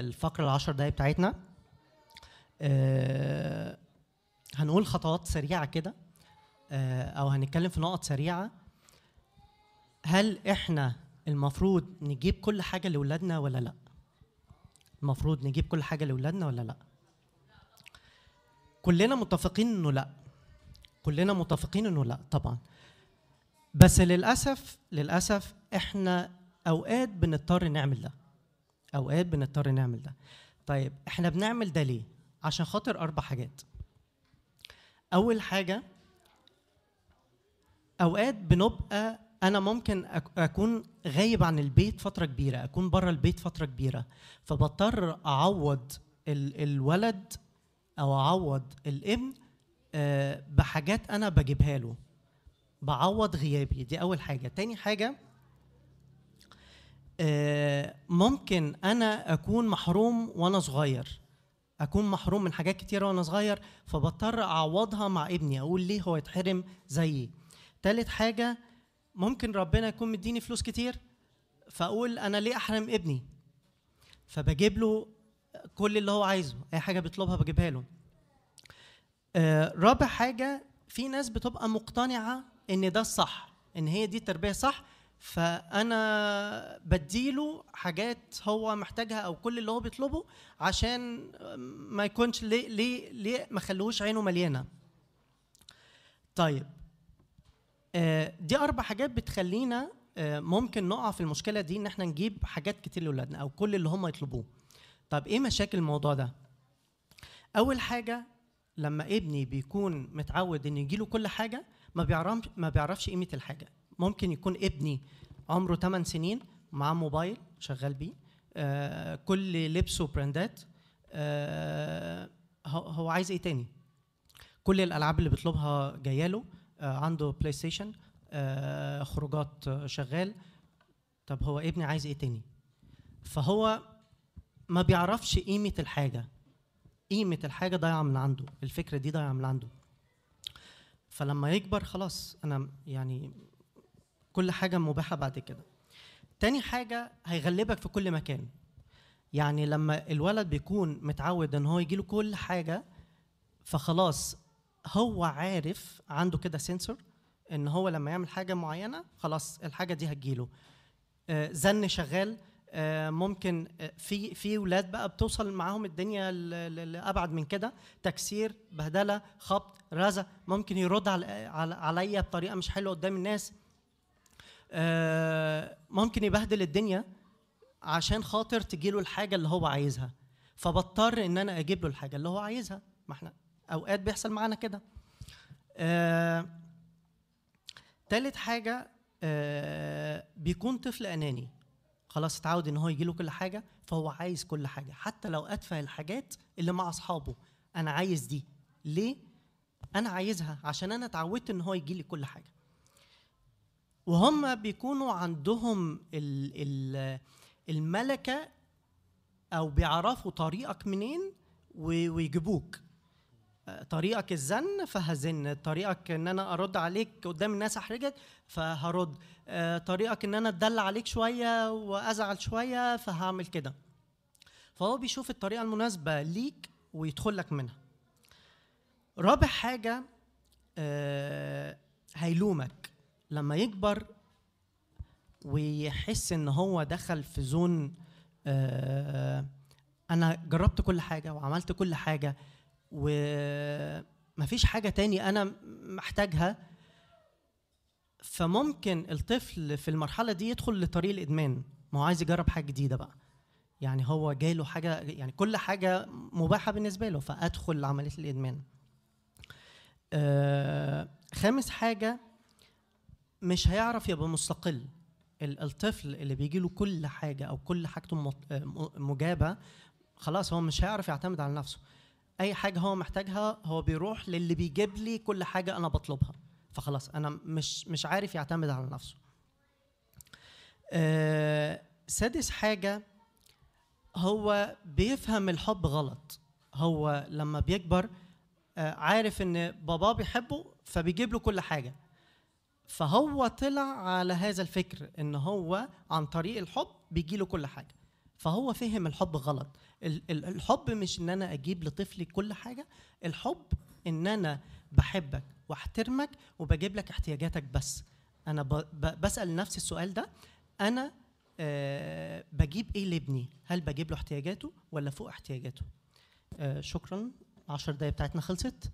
الفقرة العشر دقايق بتاعتنا آه، هنقول خطوات سريعة كده آه، أو هنتكلم في نقط سريعة هل إحنا المفروض نجيب كل حاجة لأولادنا ولا لأ؟ المفروض نجيب كل حاجة لأولادنا ولا لأ؟ كلنا متفقين إنه لأ كلنا متفقين إنه لأ طبعا بس للأسف للأسف إحنا أوقات بنضطر نعمل ده اوقات بنضطر نعمل ده طيب احنا بنعمل ده ليه عشان خاطر اربع حاجات اول حاجه اوقات بنبقى انا ممكن اكون غايب عن البيت فتره كبيره اكون بره البيت فتره كبيره فبضطر اعوض الولد او اعوض الابن آه، بحاجات انا بجيبها له بعوض غيابي دي اول حاجه تاني حاجه آه، ممكن انا اكون محروم وانا صغير اكون محروم من حاجات كتيره وانا صغير فبضطر اعوضها مع ابني اقول ليه هو يتحرم زيي تالت حاجه ممكن ربنا يكون مديني فلوس كتير فاقول انا ليه احرم ابني فبجيب له كل اللي هو عايزه اي حاجه بيطلبها بجيبها له آه، رابع حاجه في ناس بتبقى مقتنعه ان ده الصح ان هي دي التربيه صح فانا بديله حاجات هو محتاجها او كل اللي هو بيطلبه عشان ما يكونش ليه ليه ليه ما خلوش عينه مليانه طيب آه، دي اربع حاجات بتخلينا آه، ممكن نقع في المشكله دي ان احنا نجيب حاجات كتير لاولادنا او كل اللي هم يطلبوه طب ايه مشاكل الموضوع ده اول حاجه لما ابني بيكون متعود ان يجيله كل حاجه ما بيعرفش ما بيعرفش قيمه الحاجه ممكن يكون ابني عمره 8 سنين معاه موبايل شغال بيه آه كل لبسه براندات آه هو عايز ايه تاني كل الالعاب اللي بيطلبها جايه له آه عنده بلاي ستيشن آه خروجات شغال طب هو ابني عايز ايه تاني فهو ما بيعرفش قيمه الحاجه قيمه الحاجه ضايعه من عنده الفكره دي ضايعه من عنده فلما يكبر خلاص انا يعني كل حاجه مباحه بعد كده تاني حاجه هيغلبك في كل مكان يعني لما الولد بيكون متعود ان هو يجيله كل حاجه فخلاص هو عارف عنده كده سنسور ان هو لما يعمل حاجه معينه خلاص الحاجه دي هتجيله آه، زن شغال آه، ممكن آه، في في ولاد بقى بتوصل معاهم الدنيا لابعد من كده تكسير بهدله خبط رزه ممكن يرد عليا بطريقه مش حلوه قدام الناس آه، ممكن يبهدل الدنيا عشان خاطر تجيله الحاجه اللي هو عايزها فبضطر ان انا اجيب له الحاجه اللي هو عايزها ما احنا اوقات بيحصل معانا كده آه تالت حاجه آه بيكون طفل اناني خلاص اتعود ان هو يجيله كل حاجه فهو عايز كل حاجه حتى لو اتفه الحاجات اللي مع اصحابه انا عايز دي ليه انا عايزها عشان انا اتعودت ان هو يجي لي كل حاجه وهم بيكونوا عندهم ال ال الملكه او بيعرفوا طريقك منين ويجيبوك طريقك الزن فهزن طريقك ان انا ارد عليك قدام الناس احرجك فهرد طريقك ان انا اتدلع عليك شويه وازعل شويه فهعمل كده فهو بيشوف الطريقه المناسبه ليك ويدخل لك منها رابع حاجه آه، هيلومك لما يكبر ويحس ان هو دخل في زون آه، انا جربت كل حاجه وعملت كل حاجه ومفيش حاجه تاني انا محتاجها فممكن الطفل في المرحله دي يدخل لطريق الادمان ما هو عايز يجرب حاجه جديده بقى يعني هو جايله حاجه يعني كل حاجه مباحه بالنسبه له فادخل لعمليه الادمان آه، خامس حاجه مش هيعرف يبقى مستقل الطفل اللي بيجي له كل حاجه او كل حاجته مجابه خلاص هو مش هيعرف يعتمد على نفسه اي حاجه هو محتاجها هو بيروح للي بيجيب لي كل حاجه انا بطلبها فخلاص انا مش مش عارف يعتمد على نفسه آه سادس حاجه هو بيفهم الحب غلط هو لما بيكبر آه، عارف ان باباه بيحبه فبيجيب له كل حاجه فهو طلع على هذا الفكر ان هو عن طريق الحب بيجي له كل حاجه فهو فهم الحب غلط الحب مش ان انا اجيب لطفلي كل حاجه الحب ان انا بحبك واحترمك وبجيب لك احتياجاتك بس انا بسال نفسي السؤال ده انا أه بجيب ايه لابني هل بجيب له احتياجاته ولا فوق احتياجاته أه شكرا 10 دقايق بتاعتنا خلصت